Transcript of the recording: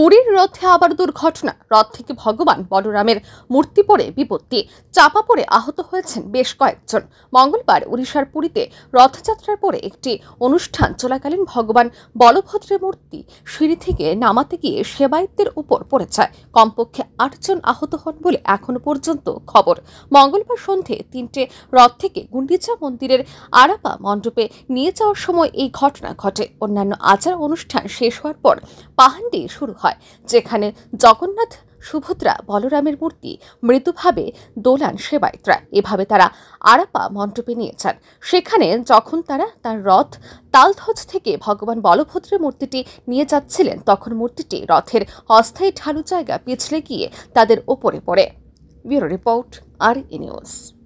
পুরীর রথে আবার দুর্ঘটনা রথ থেকে ভগবান বলরামের মূর্তি পড়ে বিপত্তি চাপা পড়ে আহত হয়েছেন বেশ কয়েকজন মঙ্গলবার উড়িষ্যার পুরীতে রথযাত্রার পরে একটি অনুষ্ঠান চলাকালীন ভগবান বলভদ্রের মূর্তি সিঁড়ি থেকে নামাতে গিয়ে সেবায়িত্বের উপর পড়ে যায় কমপক্ষে আটজন আহত হন বলে এখনো পর্যন্ত খবর মঙ্গলবার সন্ধে তিনটে রথ থেকে গুন্ডিচা মন্দিরের আরাপা মণ্ডপে নিয়ে যাওয়ার সময় এই ঘটনা ঘটে অন্যান্য আচার অনুষ্ঠান শেষ হওয়ার পর পাহান্ডি শুরু হয় হয় যেখানে জগন্নাথ সুভদ্রা বলরামের মূর্তি মৃদুভাবে দোলান সেবায়তরা এভাবে তারা আরাপা মণ্ডপে নিয়ে যান সেখানে যখন তারা তার রথ তালধ্বজ থেকে ভগবান বলভদ্রের মূর্তিটি নিয়ে যাচ্ছিলেন তখন মূর্তিটি রথের অস্থায়ী ঢালু জায়গা পিছলে গিয়ে তাদের ওপরে পড়ে ব্যুরো রিপোর্ট আর নিউজ